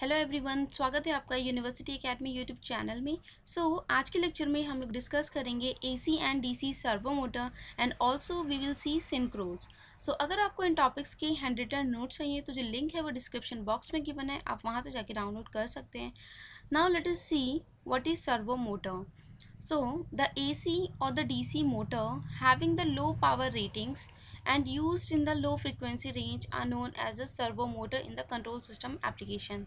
Hello everyone स्वागत है आपका यूनिवर्सिटी एकेडमी यूट्यूब चैनल में सो so, आज के लेक्चर में हम लोग डिस्कस करेंगे AC and DC servo motor and also we will see synchros so अगर आपको इन टॉपिक्स के हैंड रिटर्न नोट्स चाहिए तो जो लिंक है वो डिस्क्रिप्शन बॉक्स में गिवन है आप वहाँ से जाके डाउनलोड कर सकते हैं now let us see what is servo motor So, the और the D C motor having the low power ratings and used in the low frequency range are known as a servo motor in the control system application.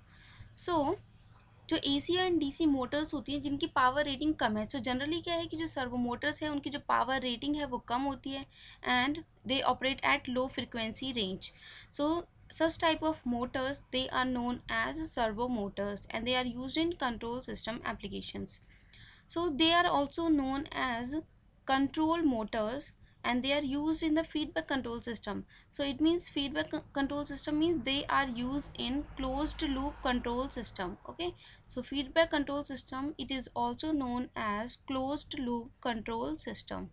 So so, जो C and D C motors होती हैं जिनकी power rating कम है so so, generally क्या है कि जो servo Motors हैं उनकी जो पावर रेटिंग है वो कम होती है and they operate at low frequency range so such type of motors they are known as servo motors and they are use in control system applications so they are also known as control motors and they are used in the feedback control system so it means feedback control system means they are used in closed loop control system okay so feedback control system it is also known as closed loop control system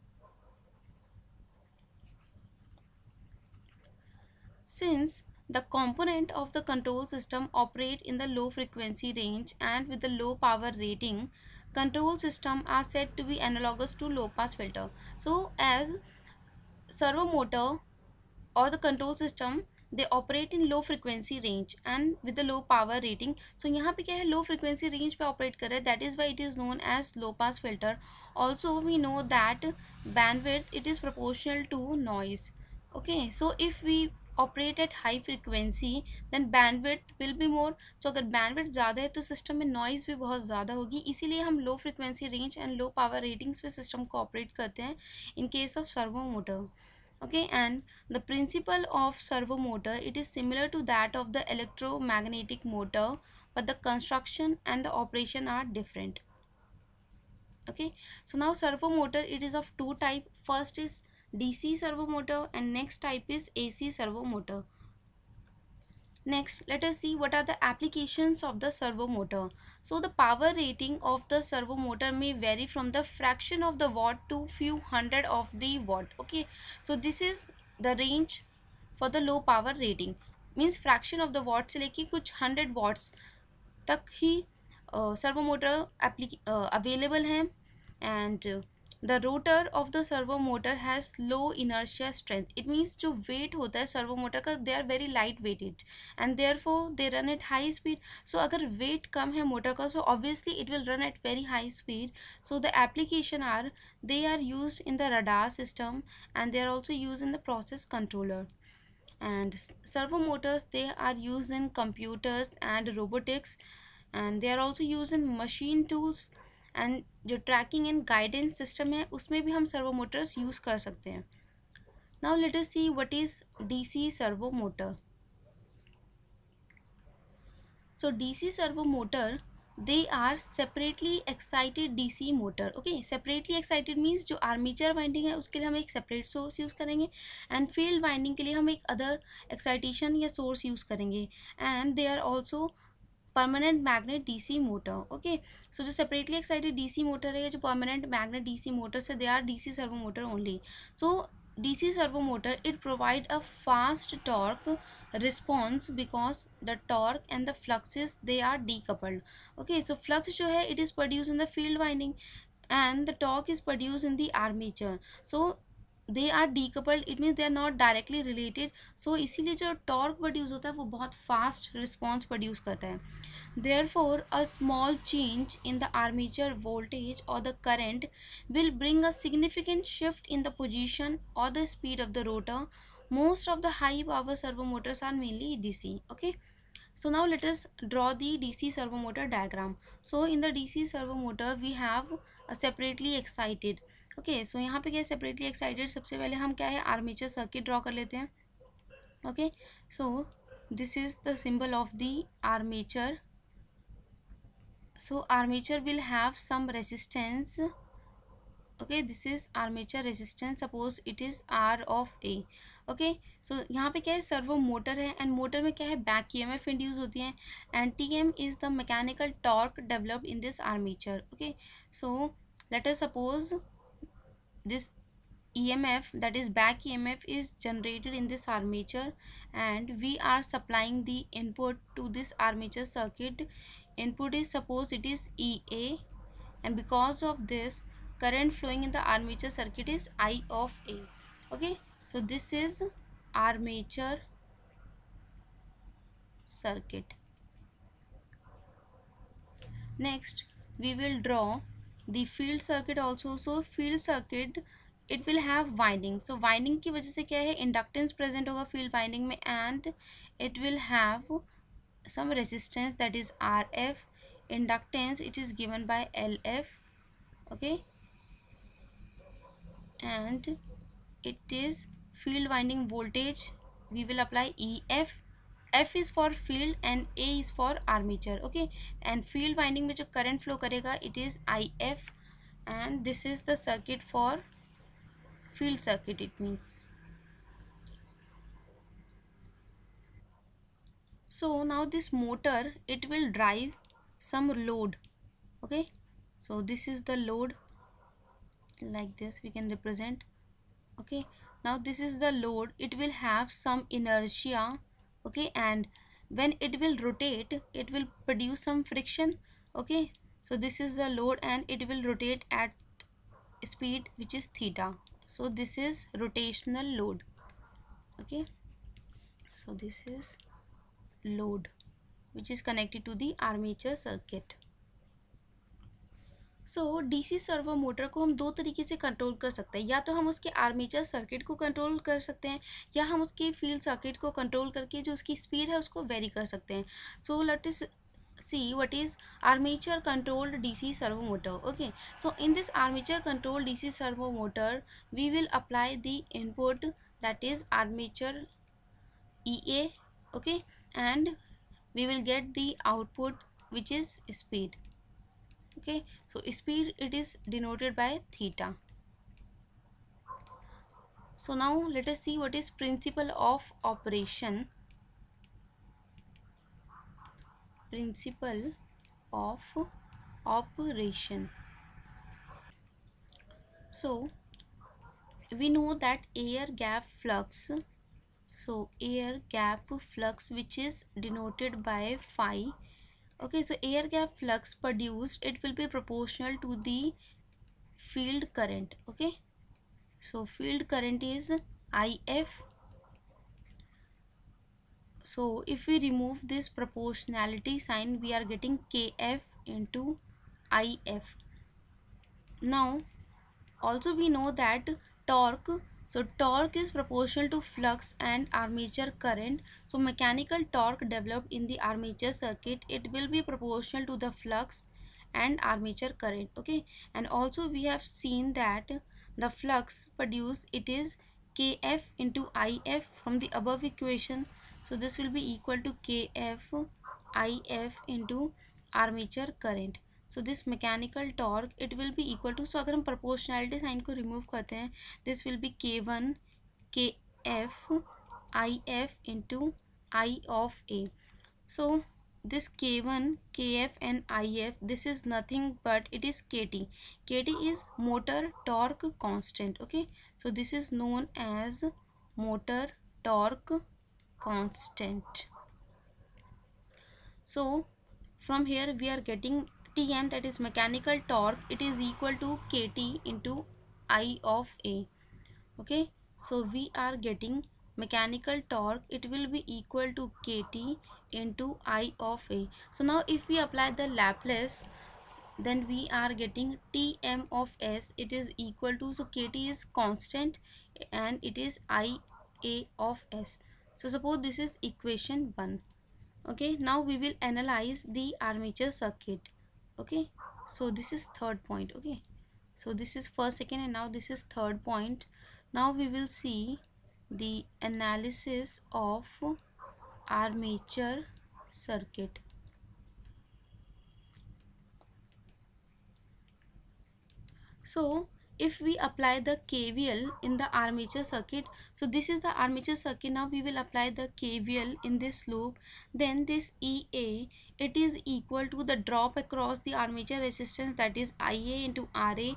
since the component of the control system operate in the low frequency range and with the low power rating control system are said to be analogous to low pass filter so as servo motor or the control system they operate in low frequency range and with the low power rating so यहाँ pe क्या है low frequency range pe operate कर raha hai that is why it is known as low pass filter also we know that bandwidth it is proportional to noise okay so if we operate at high frequency then bandwidth will be more so अगर bandwidth ज़्यादा है तो system में noise भी बहुत ज़्यादा होगी इसीलिए हम low frequency range and low power ratings पे सिस्टम को ऑपरेट करते हैं in case of servo motor okay and the principle of servo motor it is similar to that of the electromagnetic motor but the construction and the operation are different okay so now servo motor it is of two type first is dc servo motor and next type is ac servo motor Next, let us see what are the applications of the servo motor. So, the power rating of the servo motor may vary from the fraction of the watt to few hundred of the watt. Okay, so this is the range for the low power rating. Means fraction of the watt से लेके कुछ hundred watts तक ही servo motor apply available हैं and the rotor of the servo motor has low inertia strength it means jo weight of the servo motor ka they are very light weighted and therefore they run at high speed so agar weight kam hai motor ka so obviously it will run at very high speed so the application are they are used in the radar system and they are also used in the process controller and servo motors they are used in computers and robotics and they are also used in machine tools and जो tracking and guidance system है उसमें भी हम servo Motors use कर सकते हैं now let us see what is DC servo motor so DC servo motor they are separately excited DC motor okay separately excited means जो armature winding है उसके लिए हम एक सेपरेट सोर्स यूज़ करेंगे एंड फील्ड वाइंडिंग के लिए हम एक अदर एक्साइटेशन या सोर्स यूज़ करेंगे and they are also permanent magnet DC motor okay so जो सेपरेटली एक्साइटेड डीसी मोटर है जो परमानेंट मैग्नेट डीसी मोटर से they are D C servo motor only so DC servo motor it provide a fast torque response because the torque and the fluxes they are decoupled okay so flux जो है it is produce in the field winding and the torque is produce in the armature so they are decoupled it means they are not directly related so इसीलिए जो torque produce होता है वो बहुत fast response produce करता है there for a small change in the armature voltage और the current will bring a significant shift in the position और the speed of the rotor the high power servo motors are mainly D C okay so now let let draw the D C servo motor diagram so in the D C servo motor we have separately excited okay okay, so so यहाँ पे क्या separately excited सबसे पहले हम क्या है armature circuit draw कर लेते हैं okay so this is the symbol of the armature so armature will have some resistance okay this is armature resistance suppose it is R of A okay so यहाँ पे क्या है servo motor है and motor में क्या है back E M F induce होती है and T M is the mechanical torque develop in this armature okay so let us suppose this EMF that is back EMF is generated in this armature and we are supplying the input to this armature circuit input is suppose it is EA and because of this current flowing in the armature circuit is I of A okay so this is armature circuit next we will draw the field circuit also so field circuit it will have winding so winding ki wajah se kya hai inductance present hoga field winding mein and it will have some resistance that is rf inductance it is given by lf okay and it is field winding voltage we will apply ef F is for field and A is for armature. Okay, and field winding which जो current flow करेगा, it is I F, and this is the circuit for field circuit. It means. So now this motor, it will drive some load. Okay, so this is the load. Like this, we can represent. Okay, now this is the load. It will have some inertia okay and when it will rotate it will produce some friction okay so this is the load and it will rotate at speed which is theta so this is rotational load okay so this is load which is connected to the armature circuit so so, DC servo motor को हम दो तरीके से control कर सकते हैं या तो हम उसके आर्मीचर सर्किट को कंट्रोल कर सकते हैं या हम उसके फील्ड सर्किट को कंट्रोल करके जो उसकी स्पीड है उसको वेरी कर सकते हैं so let us see what is armature controlled DC servo motor okay so in this armature control D C servo motor we will apply the input that is armature E e okay and we will get the output which is speed okay so speed it is denoted by theta so now let us see what is principle of operation principle of operation so we know that air gap flux so air gap flux which is denoted by phi okay so air gap flux produced it will be proportional to the field current okay so field current is if so if we remove this proportionality sign we are getting kf into if now also we know that torque so torque is proportional to flux and armature current. So mechanical torque developed in the armature circuit, it will be proportional to the flux and armature current. Okay. And also we have seen that the flux produced, it is Kf into If from the above equation. So this will be equal to Kf If into armature current. So this mechanical torque it will be equal to so अगर हम proportionality sign को remove करते हैं this will be K one K F I F into I of A so this K one K F and I F this is nothing but it is K T K T is motor torque constant okay so this is known as motor torque constant so from here we are getting tm that is mechanical torque it is equal to kt into i of a okay so we are getting mechanical torque it will be equal to kt into i of a so now if we apply the laplace then we are getting tm of s it is equal to so kt is constant and it is i a of s so suppose this is equation 1 okay now we will analyze the armature circuit okay so this is third point okay so this is first second and now this is third point now we will see the analysis of armature circuit so if we apply the KVL in the armature circuit so this is the armature circuit now we will apply the KVL in this loop then this EA it is equal to the drop across the armature resistance that is IA into RA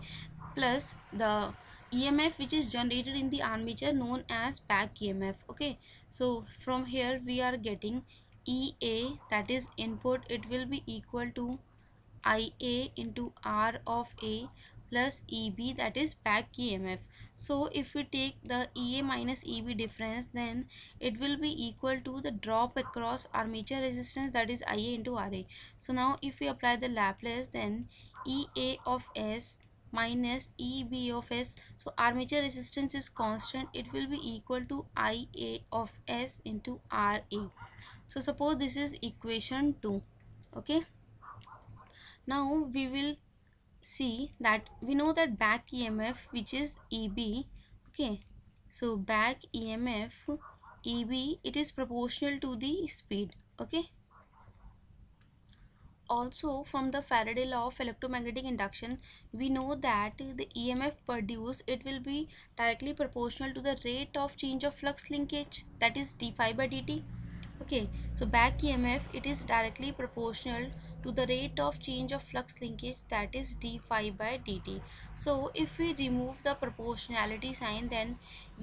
plus the EMF which is generated in the armature known as back EMF okay so from here we are getting EA that is input it will be equal to IA into R of A plus EB that is back EMF. So if we take the EA minus EB difference then it will be equal to the drop across armature resistance that is IA into RA. So now if we apply the Laplace then EA of S minus EB of S. So armature resistance is constant. It will be equal to IA of S into RA. So suppose this is equation 2. Okay. Now we will see that we know that back EMF which is EB okay so back EMF EB it is proportional to the speed okay also from the Faraday law of electromagnetic induction we know that the EMF produced it will be directly proportional to the rate of change of flux linkage that is d phi by dt okay so back EMF it is directly proportional to the rate of change of flux linkage that is d phi by dt. So if we remove the proportionality sign then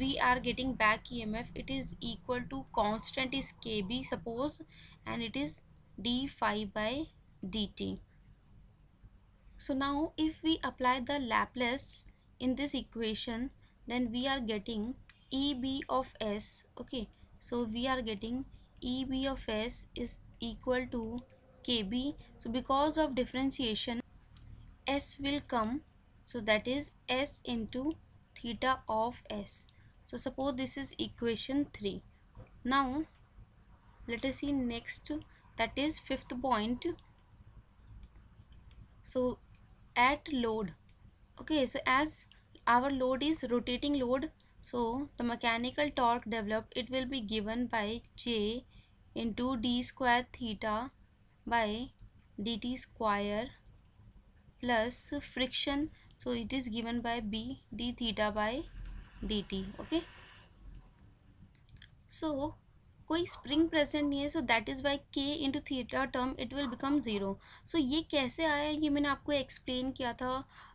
we are getting back EMF it is equal to constant is kb suppose and it is d phi by dt. So now if we apply the Laplace in this equation then we are getting EB of S okay so we are getting EB of S is equal to kb so because of differentiation s will come so that is s into theta of s so suppose this is equation 3 now let us see next that is fifth point so at load okay so as our load is rotating load so the mechanical torque developed it will be given by j into d square theta by dt square plus friction so it is given by b d theta by dt okay so कोई spring present नहीं है so that is why K into theta term it will become zero so ये कैसे आया ये मैंने आपको explain किया था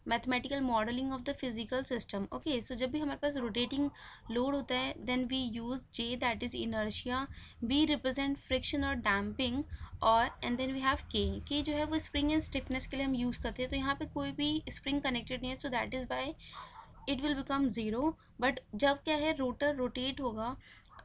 mathematical modelling of the physical system okay so जब भी हमारे पास रोटेटिंग लोड होता है then we use J that is inertia B represent friction और डैम्पिंग और and then we have K K जो है वो स्प्रिंग एंड स्टिफनेस के लिए हम यूज़ करते हैं तो यहाँ पे कोई भी स्प्रिंग कनेक्टेड नहीं है so that is why it will become zero but जब क्या है रोटर रोटेट होगा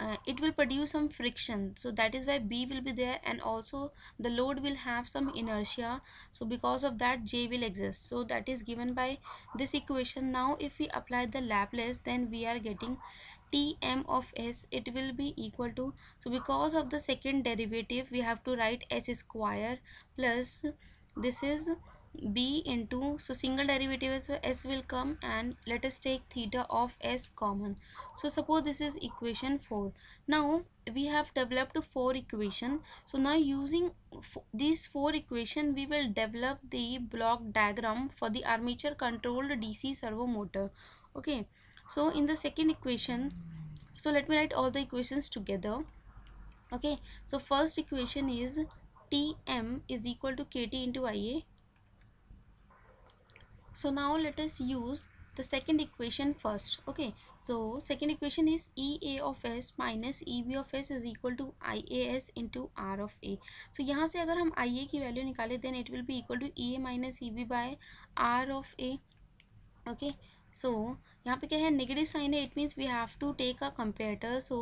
uh, it will produce some friction so that is why b will be there and also the load will have some inertia so because of that j will exist so that is given by this equation now if we apply the laplace then we are getting tm of s it will be equal to so because of the second derivative we have to write s square plus this is b into so single derivative so s will come and let us take theta of s common so suppose this is equation 4 now we have developed four equation so now using these four equation we will develop the block diagram for the armature controlled dc servo motor okay so in the second equation so let me write all the equations together okay so first equation is tm is equal to kt into ia so now let us use the second equation first okay so second equation is ea of s minus eb of s is equal to ias into r of a so यहाँ से अगर हम ia की value निकाले then it will be equal to ea minus E B by R of A okay so यहाँ पे क्या है नेगेटिव साइन है it means we have to take a comparator so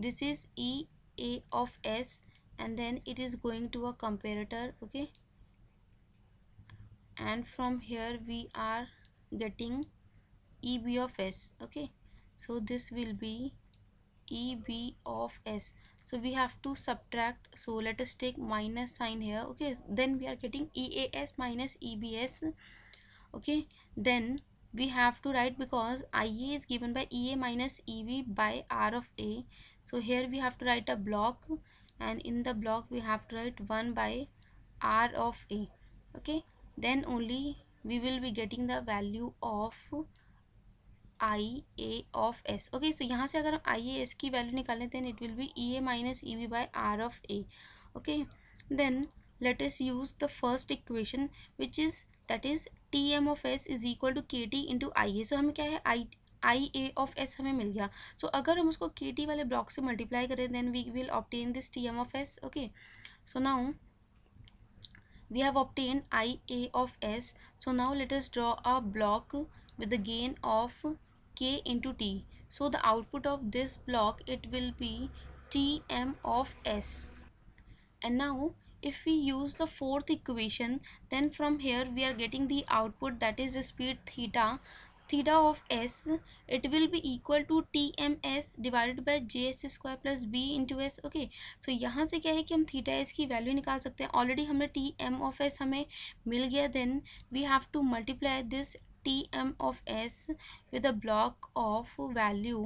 this is E A of S and then it is going to a comparator okay and from here we are getting EB of S okay so this will be EB of S so we have to subtract so let us take minus sign here okay then we are getting EAS minus EBS okay then we have to write because IA is given by EA minus EB by R of A so here we have to write a block and in the block we have to write 1 by R of A okay then only we will be getting the value of I A of S okay so यहाँ से अगर हम I A S की value निकालें then it will be E A minus E V by R of A okay then let's use the first equation which is that is T M of S is equal to K T into I A so हमें क्या है आई आई A of S हमें मिल गया सो so, अगर हम उसको K T वाले ब्लॉक से मल्टीप्लाई करें then we will obtain this T M of S okay so now we have obtained ia of s so now let us draw a block with the gain of k into t so the output of this block it will be tm of s and now if we use the fourth equation then from here we are getting the output that is the speed theta theta of s it will be equal to T M S divided by J S square plus B into S okay so यहाँ से क्या है कि हम theta S की value निकाल सकते हैं ऑलरेडी हमने टी एम ऑफ एस हमें मिल गया then we have to multiply this T M of S with a block of value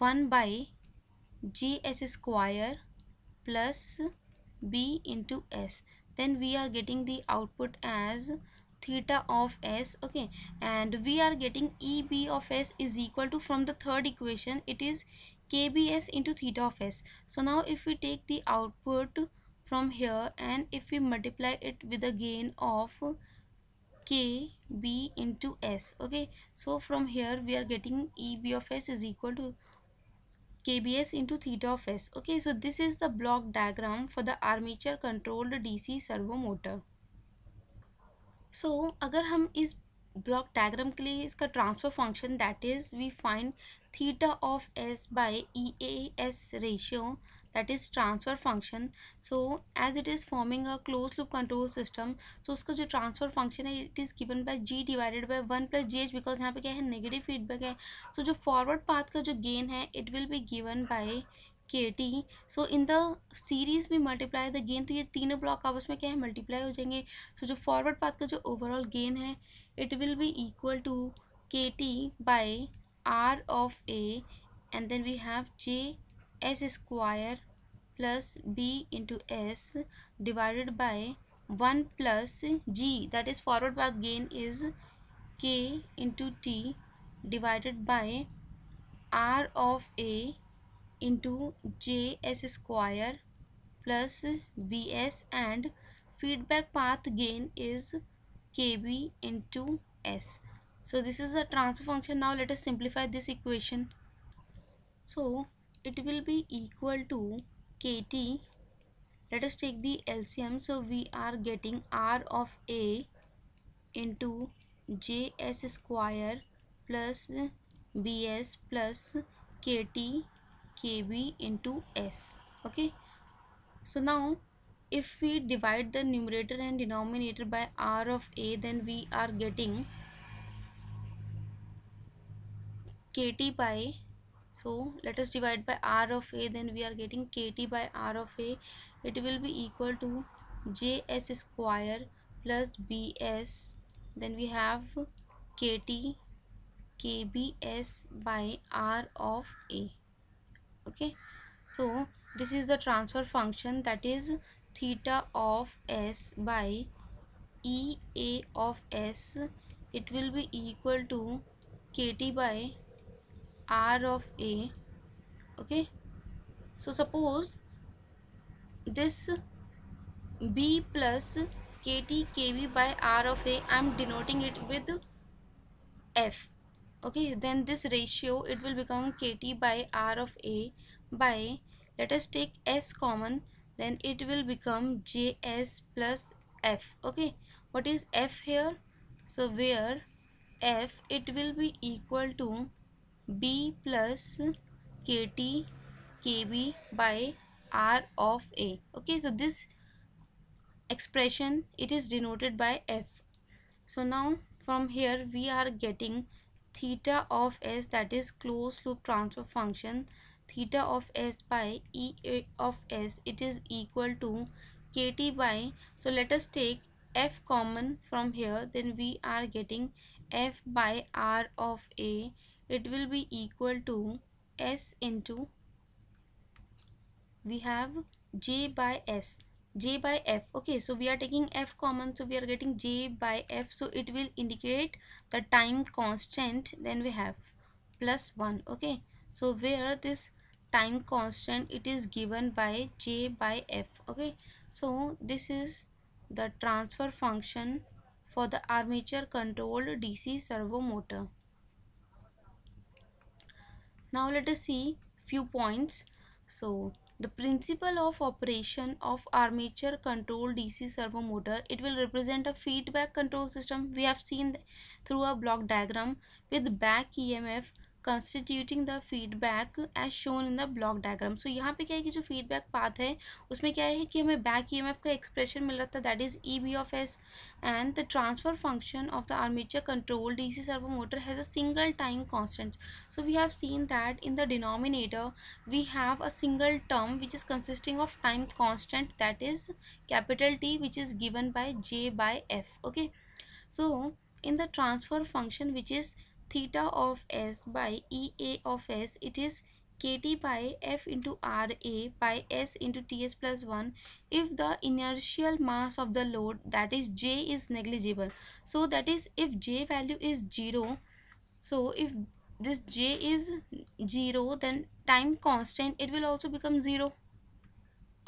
one by G S square plus B into S then we are getting the output as theta of s okay and we are getting eb of s is equal to from the third equation it is kbs into theta of s so now if we take the output from here and if we multiply it with a gain of kb into s okay so from here we are getting eb of s is equal to kbs into theta of s okay so this is the block diagram for the armature controlled dc servo motor so so, अगर हम इस block diagram के लिए इसका transfer function that is we find theta of S by E S ratio that is transfer function so as it is forming a close loop control system so उसका जो transfer function है it is given by G divided by one plus G H because यहाँ पे क्या है negative feedback है so so, जो forward path का जो गेन है it will be given by K T so in the series में मल्टीप्लाई द गेन तो ये तीनों ब्लॉक आपस में क्या है मल्टीप्लाई हो जाएंगे सो so, जो फॉरवर्ड पाथ का जो ओवरऑल गेन है it will be equal to K T by R of A and then we have J S square plus B into S divided by one plus G that is forward path gain is K into T divided by R of A into js square plus bs and feedback path gain is kb into s. So this is the transfer function. Now let us simplify this equation. So it will be equal to kt. Let us take the LCM. So we are getting r of a into js square plus bs plus kt kb into s okay so now if we divide the numerator and denominator by r of a then we are getting kt by so let us divide by r of a then we are getting kt by r of a it will be equal to js square plus bs then we have kt kbs by r of a okay so this is the transfer function that is theta of s by e a of s it will be equal to kt by r of a okay so suppose this b plus kt kb by r of a i'm denoting it with f okay then this ratio it will become kt by r of a by let us take s common then it will become js plus f okay what is f here so where f it will be equal to b plus kt kb by r of a okay so this expression it is denoted by f so now from here we are getting theta of s that is closed loop transfer function theta of s by e of s it is equal to kt by so let us take f common from here then we are getting f by r of a it will be equal to s into we have j by s j by f okay so we are taking f common so we are getting j by f so it will indicate the time constant then we have plus 1 okay so where this time constant it is given by j by f okay so this is the transfer function for the armature controlled dc servo motor now let us see few points so the principle of operation of armature control DC servo motor. It will represent a feedback control system. We have seen through a block diagram with back EMF constituting the feedback as shown in the block diagram so यहाँ पे क्या है कि जो feedback path है उसमें क्या है कि हमें बैक ई का एक्सप्रेशन मिल रहा था that is E B of S and the transfer function of the armature control D C servo motor has a single time constant so we have seen that in the denominator we have a single term which is consisting of time constant that is capital T which is given by J by F okay so in the transfer function which is theta of s by e a of s, it is kt by f into r a by s into t s plus 1 if the inertial mass of the load that is J is negligible. So that is if J value is 0, so if this J is 0 then time constant it will also become 0.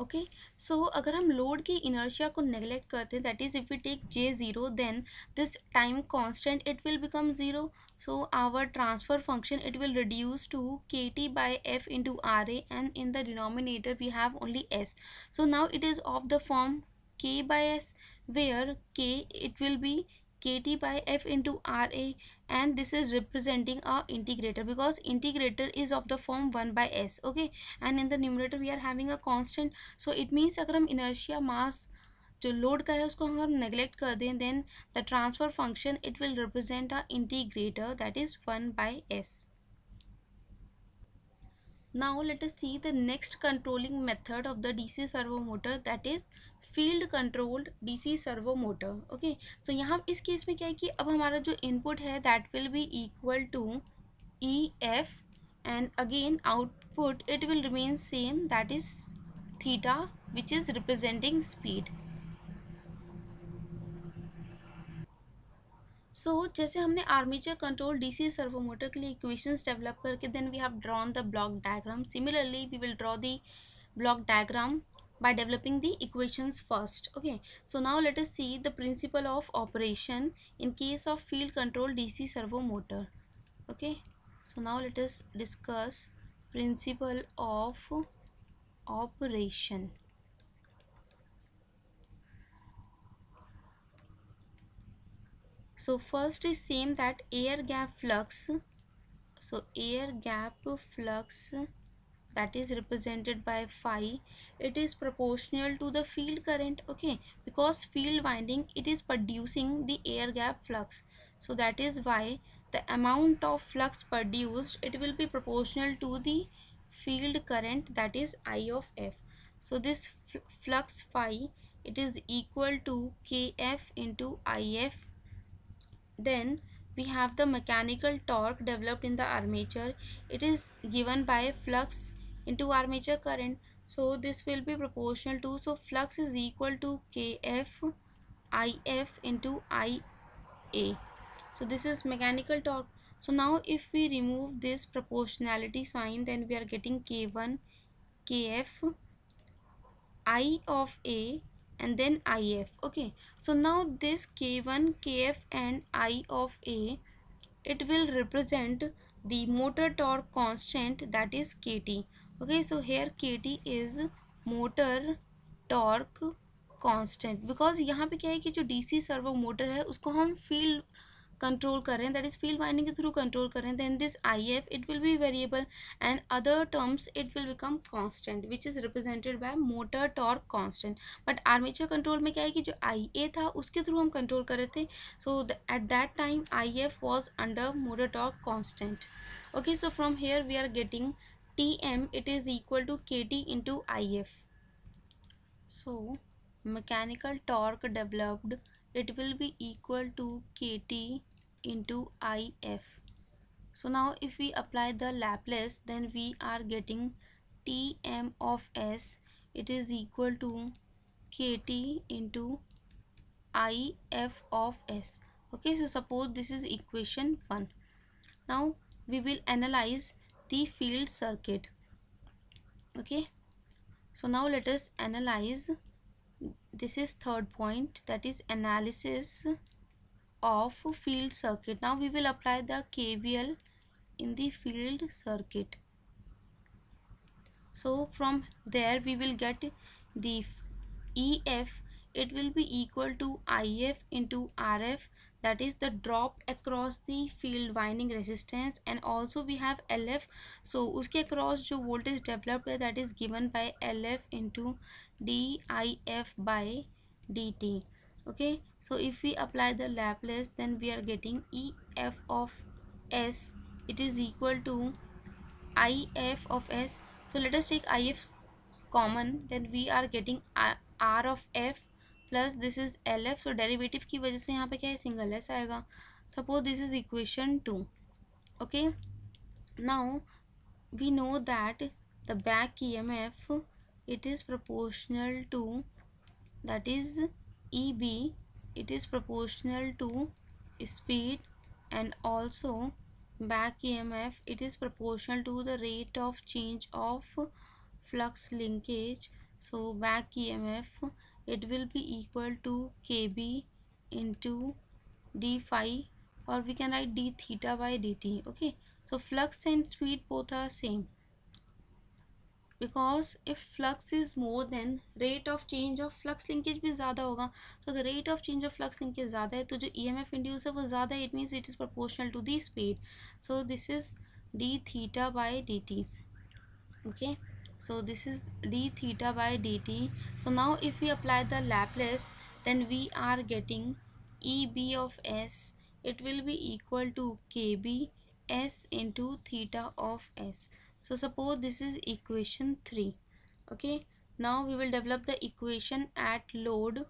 Okay so so, अगर हम load की inertia को neglect करते हैं that is if you take J zero then this time constant it will become zero So our transfer function it will reduce to kt by f into ra and in the denominator we have only s. So now it is of the form k by s where k it will be kt by f into ra and this is representing our integrator because integrator is of the form 1 by s okay and in the numerator we are having a constant so it means अगर inertia mass जो load का है उसको हम अगर neglect कर दें then the transfer function it will represent a integrator that is one by S now let us see the next controlling method of the DC servo motor that is field controlled DC servo motor okay so यहाँ इस case में क्या है कि अब हमारा जो input है that will be equal to E F and again output it will remain same that is theta which is representing speed so so, जैसे हमने armature control DC servo motor के लिए इक्वेशंस डेवलप करके then we have drawn the block diagram similarly we will draw the block diagram by developing the equations first okay so now let us see the principle of operation in case of field control DC servo motor okay so now let us discuss principle of operation so first is same that air gap flux so air gap flux that is represented by phi it is proportional to the field current okay because field winding it is producing the air gap flux so that is why the amount of flux produced it will be proportional to the field current that is i of f so this flux phi it is equal to kf into if then we have the mechanical torque developed in the armature. It is given by flux into armature current. So this will be proportional to, so flux is equal to Kf If into Ia. So this is mechanical torque. So now if we remove this proportionality sign then we are getting K1 Kf I of A and then if okay so now this k1 kf and i of a it will represent the motor torque constant that is kt okay so here kt is motor torque constant because यहाँ पे क्या है कि जो dc servo motor है उसको हम field control कर रहे हैं दैट इज फील्ड वाइंडिंग के थ्रू कंट्रोल कर रहे हैं then this F it will be variable and other terms it will become constant which is represented by motor torque constant but armature control में क्या है कि जो आई ए था उसके थ्रू हम कंट्रोल कर रहे थे so at that time I F was under motor torque constant okay so from here we are getting T M it is equal to K T into I F so mechanical torque developed it will be equal to kt into if. So now if we apply the Laplace then we are getting tm of s it is equal to kt into if of s. Okay so suppose this is equation 1. Now we will analyze the field circuit. Okay so now let us analyze this is third point that is analysis of field circuit now we will apply the KVL in the field circuit so from there we will get the EF it will be equal to IF into RF that is the drop across the field winding resistance and also we have LF so उसके across the voltage developed that is given by LF into DIF by DT okay so if we apply the Laplace then we are getting EF of S it is equal to IF of S so let us take IF common then we are getting R of F plus this is L F so derivative की वजह से यहाँ पे क्या है single S आएगा suppose this is equation two okay now we know that the back E M F it is proportional to that is E B it is proportional to speed and also back E M F it is proportional to the rate of change of flux linkage so back E M F it equal to K B into D five और we can write D theta theta D T okay so flux and speed both are same because if flux is more then rate of change of flux linkage भी ज़्यादा होगा तो अगर rate of change of flux linkage ज़्यादा है तो जो ई M F induce है वो ज़्यादा है it means it is proportional to the speed so this is D theta by D T okay so this is d theta by dt so now if we apply the Laplace then we are getting EB of S it will be equal to KB S into theta of S so suppose this is equation 3 okay now we will develop the equation at load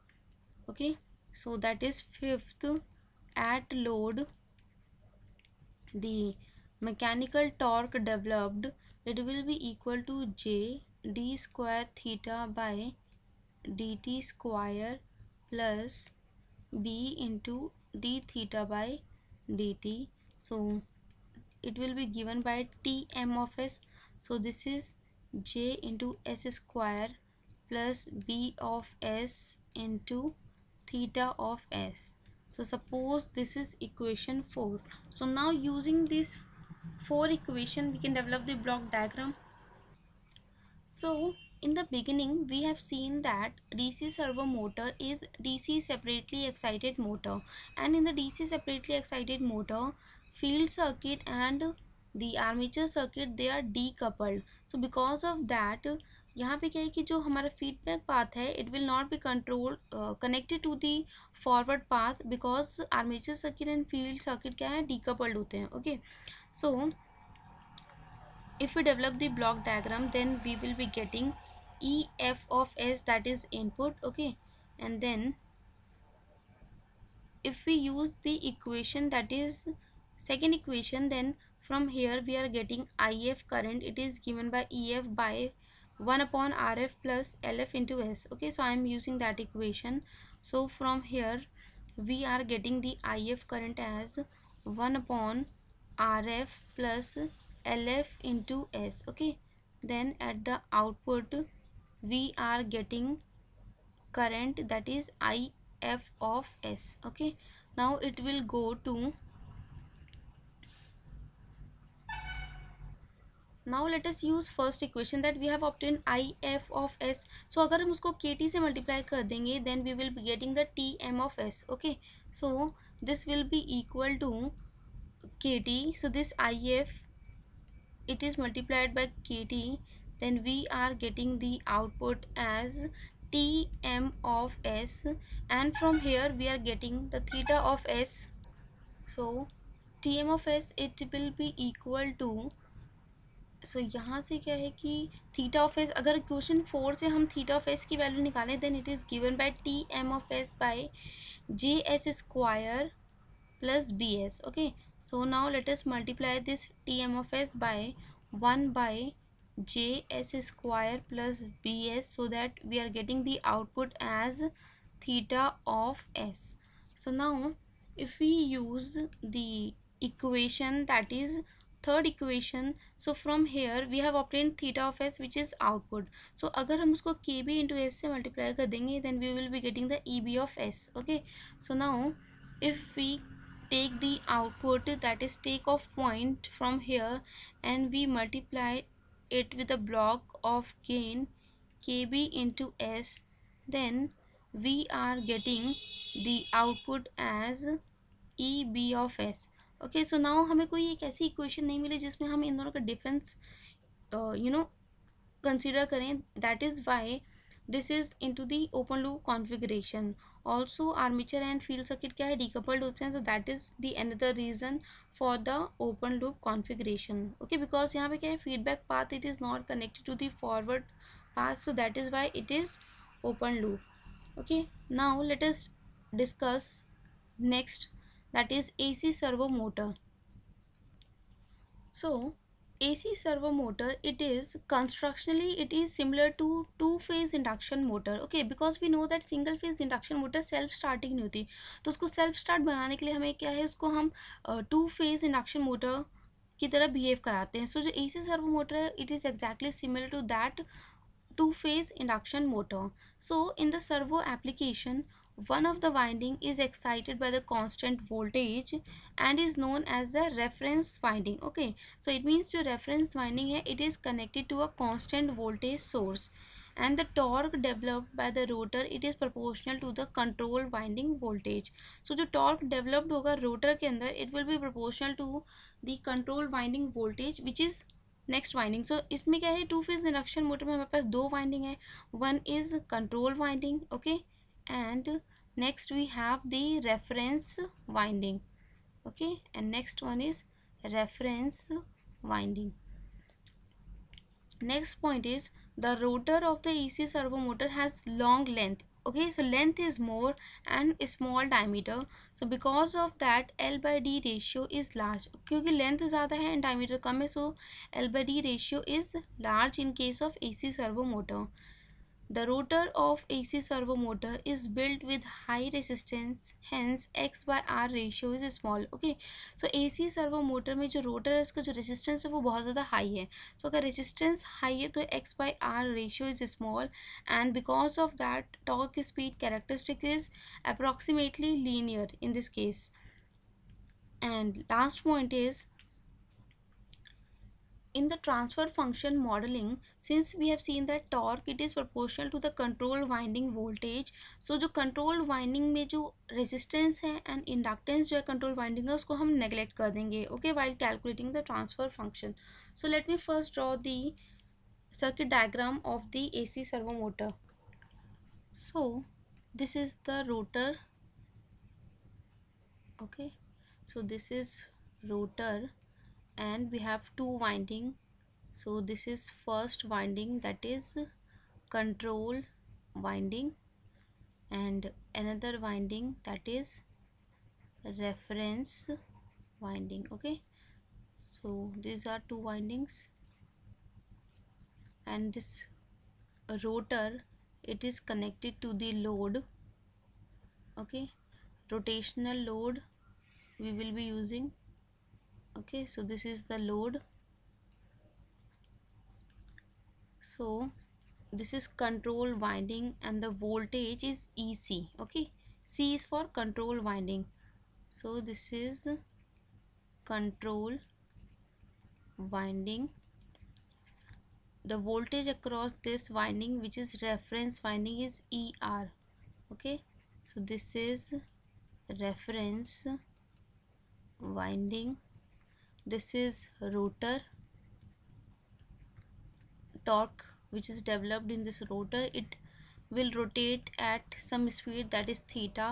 okay so that is fifth at load the mechanical torque developed it will be equal to j d square theta by dt square plus b into d theta by dt so it will be given by tm of s so this is j into s square plus b of s into theta of s so suppose this is equation 4 so now using this four equation we can develop the block diagram so in the beginning we have seen that DC servo motor is DC separately excited motor and in the DC separately excited motor field circuit and the armature circuit they are decoupled so because of that यहाँ पे क्या है कि जो हमारा feedback path है it will not be control connected to the forward path because armature circuit and field circuit क्या है डीकपल्ड होते हैं okay okay? so if we develop the block diagram then we will be getting ef of s that is input okay and then if we use the equation that is second equation then from here we are getting if current it is given by ef by 1 upon rf plus lf into s okay so i am using that equation so from here we are getting the if current as 1 upon R F plus L F into S okay then at the output we are getting current that is I F of S okay now it will go to now let us use first equation that we have obtain I F of S so अगर हम उसको K T से multiply कर देंगे then we will be getting the T M of S okay so this will be equal to kt so this if it is multiplied by kt then we are getting the output as tm of s and from here we are getting the theta of s so tm of s it will be equal to so so, यहाँ से क्या है कि theta of S अगर question four से हम theta of S की value निकालें then it is given by T M of S by J S square plus B S okay so now let us multiply this tm of s by 1 by js square plus bs so that we are getting the output as theta of s so now if we use the equation that is third equation so from here we have obtain theta of S which is output so अगर हम उसको K B into S से multiply कर देंगे then we will be getting the E B of S okay so now if we take the output that is take off point from here and we multiply it with a block of gain kb into s then we are getting the output as e b of s okay okay so now हमें कोई एक ऐसी equation नहीं मिली जिसमें हम इन दोनों का डिफरेंस यू नो कंसिडर करें that is why this is into the open loop configuration also armature and field circuit क्या है डीकपल्ड होते हैं तो that is the another reason for the open loop configuration okay because यहाँ पे क्या है feedback path it is not connected to the forward path so that is why it is open loop okay now let is discuss next that is A C servo motor so AC servo motor it is constructionally it is similar to two phase induction motor okay because we know that single phase induction motor self starting नहीं होती तो उसको self start बनाने के लिए हमें क्या है उसको हम two phase induction motor की तरह behave कराते हैं so, जो AC servo motor है it is exactly similar to that two phase induction motor so in the servo application one of the winding is excited by the constant voltage and is known as the reference winding okay so it means जो reference winding है it is connected to a constant voltage source and the torque developed by the rotor it is proportional to the control winding voltage so जो torque developed होगा rotor के अंदर it will be proportional to the control winding voltage which is next winding so इसमें क्या है two phase induction motor में हमारे पास दो वाइंडिंग है one is control winding okay and next we have the reference winding okay and next one is reference winding next point is the rotor of the ec servo motor has long length okay so length is more and small diameter so because of that l by d ratio is large क्योंकि length ज़्यादा है and diameter कम है so l by d ratio is large in case of ac servo motor The rotor of AC servo motor is built with high resistance hence x by r ratio is small okay so AC servo motor में जो rotor है उसका जो resistance है वो बहुत ज़्यादा high है so अगर resistance high है तो x by r ratio is small and because of that torque speed characteristic is approximately linear in this case and last point is in the transfer function modeling since we have seen that torque it is proportional to the control winding voltage so जो control winding में जो resistance है and inductance जो है control winding का उसको हम neglect कर देंगे okay while calculating the transfer function so let me first draw the circuit diagram of the AC servo motor so this is the rotor okay so this is rotor and we have two winding so this is first winding that is control winding and another winding that is reference winding okay so these are two windings and this rotor it is connected to the load okay rotational load we will be using okay so this is the load so this is control winding and the voltage is EC okay C is for control winding so this is control winding the voltage across this winding which is reference winding is ER okay so this is reference winding this is rotor torque which is developed in this rotor it will rotate at some speed that is theta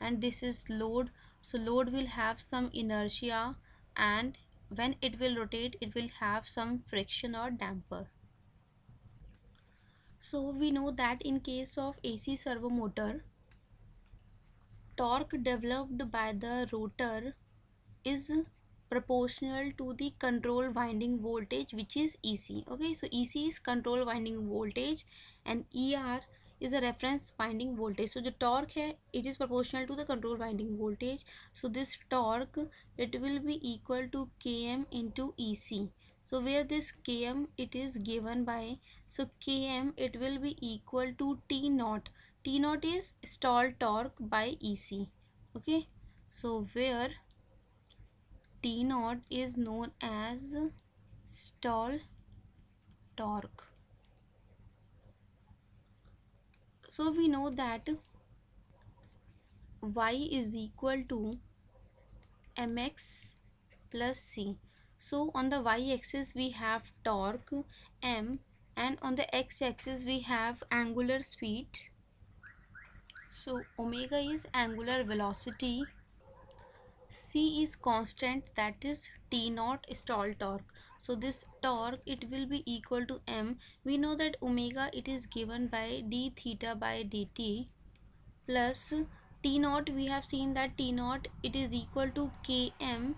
and this is load so load will have some inertia and when it will rotate it will have some friction or damper so we know that in case of AC servo motor torque developed by the rotor is proportional to the control winding voltage which is EC okay so EC is control winding voltage and ER is a reference winding voltage so the torque hai, it is proportional to the control winding voltage so this torque it will be equal to km into EC so where this km it is given by so km it will be equal to t naught t naught is stall torque by ec okay so where T naught is known as stall torque. So we know that y is equal to mx plus c. So on the y-axis we have torque m and on the x-axis we have angular speed. So omega is angular velocity C is constant that is T naught stall torque. So this torque it will be equal to M. We know that omega it is given by d theta by dt plus T naught we have seen that T naught it is equal to Km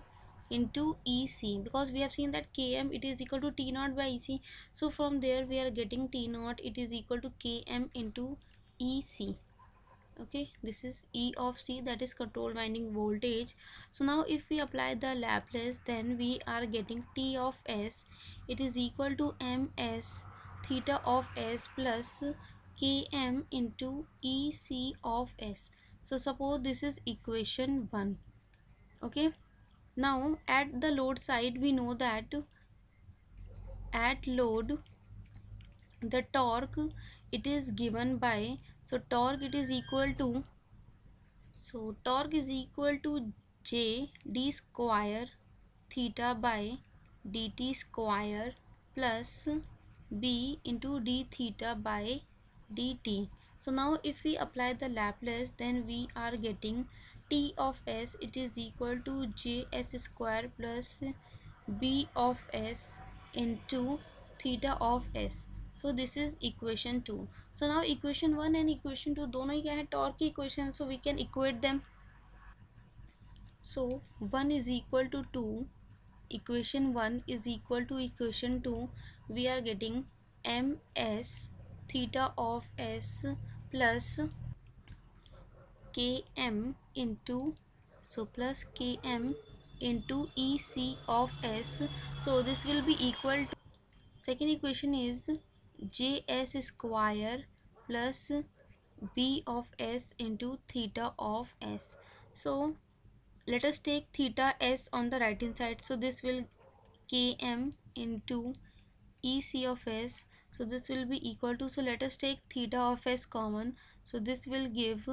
into EC because we have seen that Km it is equal to T naught by EC. So from there we are getting T naught it is equal to Km into EC okay this is E of C that is control winding voltage so now if we apply the Laplace then we are getting T of S it is equal to MS theta of S plus Km into EC of S so suppose this is equation 1 okay now at the load side we know that at load the torque it is given by so torque it is equal to so torque is equal to j d square theta by dt square plus b into d theta by dt so now if we apply the Laplace then we are getting t of s it is equal to js square plus b of s into theta of s so this is equation 2 so now equation 1 and equation 2 दोनों ही क्या है torque की equation so we can equate them so 1 is equal to 2 equation 1 is equal to equation 2 we are getting ms theta of s plus km into so plus km into ec of s so this will be equal to second equation is js square plus b of s into theta of s so let us take theta s on the right hand side so this will km into ec of s so this will be equal to so let us take theta of s common so this will give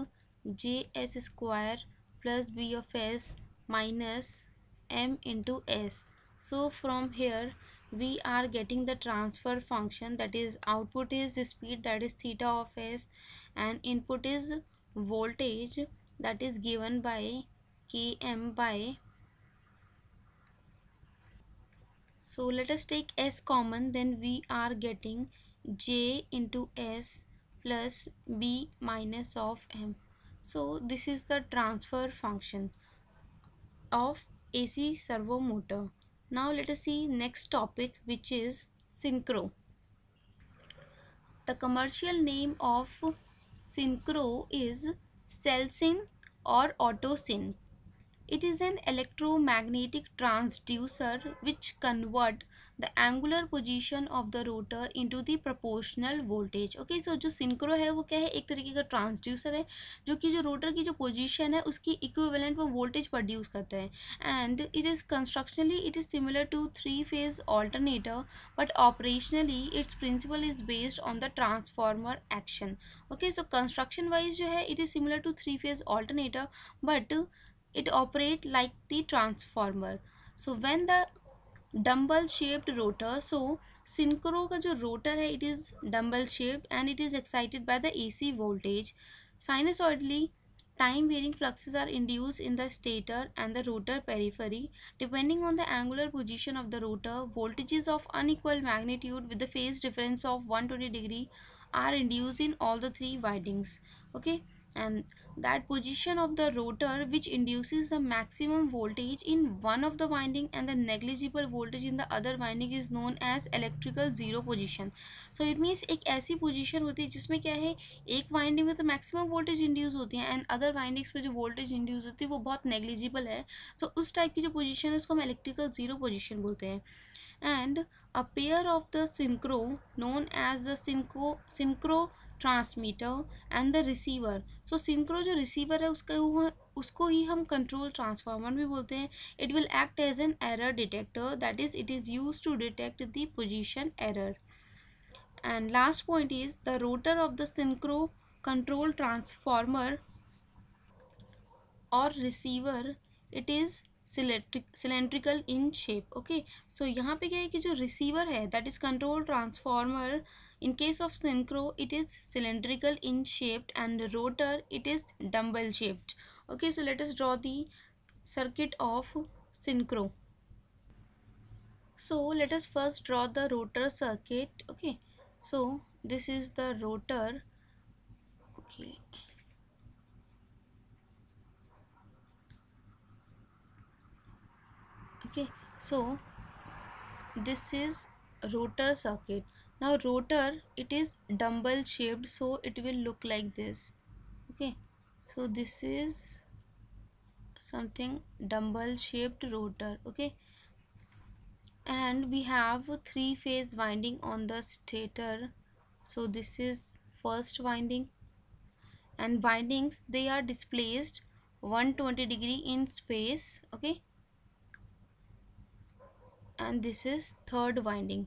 js square plus b of s minus m into s so from here we are getting the transfer function that is output is speed that is theta of s and input is voltage that is given by km by so let us take s common then we are getting j into s plus b minus of m so this is the transfer function of AC servo motor now let us see next topic which is synchro. The commercial name of synchro is Celsin or Autosyn. It is an electromagnetic transducer which convert the angular position of the rotor into the proportional voltage okay so जो synchro है वो क्या है एक तरीके का transducer है जो कि जो रोटर की जो पोजिशन है उसकी इक्विवेलेंट वो वोल्टेज प्रोड्यूस करते हैं and it is constructionally it is similar to three phase alternator but operationally its principle is based on the transformer action okay so construction wise जो है it is similar to three phase alternator but it operate like the transformer so when the dumbbell shaped rotor so synchro ka jo rotor hai it is dumbbell shaped and it is excited by the ac voltage sinusoidally time varying fluxes are induced in the stator and the rotor periphery depending on the angular position of the rotor voltages of unequal magnitude with the phase difference of 120 degree are induced in all the three windings okay and that position of the rotor which induces the maximum voltage in one of the winding and the negligible voltage in the other winding is known as electrical zero position so it means ek aisi position hoti hai jisme kya hai ek winding mein तो maximum voltage induce hoti hai and other windings pe jo voltage induce hoti hai wo bahut negligible hai so, us type ki jo position hai usko hum electrical zero position bolte hain and a pair of the synchro known as the synchro synchro transmitter and the receiver so synchro जो receiver है उसका उसको ही हम control transformer भी बोलते हैं it will act as an error detector that is it is use to detect the position error last point is the rotor of the synchro control transformer और receiver it is is cylindrical in shape okay so यहाँ पे क्या है कि जो receiver है that is control transformer In case of synchro, it is cylindrical in shape and rotor, it is dumbbell shaped. Okay, so let us draw the circuit of synchro. So let us first draw the rotor circuit. Okay, so this is the rotor. Okay. Okay, so this is rotor circuit now rotor it is dumbbell shaped so it will look like this okay so this is something dumbbell shaped rotor okay and we have three phase winding on the stator so this is first winding and windings they are displaced 120 degree in space okay and this is third winding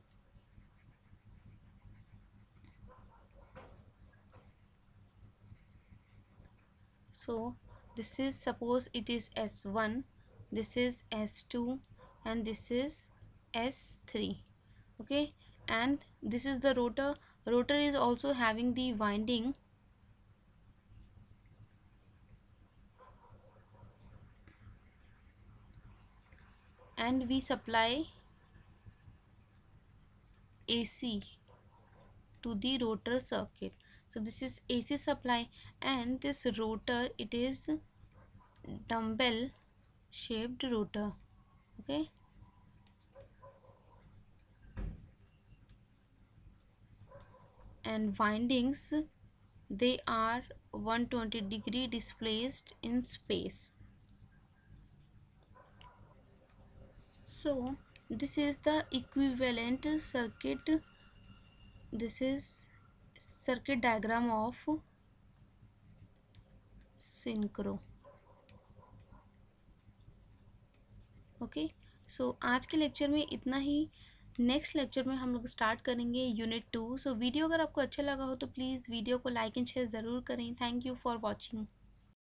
so this is suppose it is s1 this is s2 and this is s3 okay and this is the rotor rotor is also having the winding and we supply AC to the rotor circuit so this is AC supply and this rotor it is dumbbell shaped rotor okay and windings they are 120 degree displaced in space so this is the equivalent circuit this is circuit diagram of synchro okay so आज के lecture में इतना ही next lecture में हम लोग start करेंगे unit to so video अगर आपको अच्छा लगा हो तो प्लीज़ वीडियो को लाइक एंड शेयर ज़रूर करें थैंक यू फॉर वॉचिंग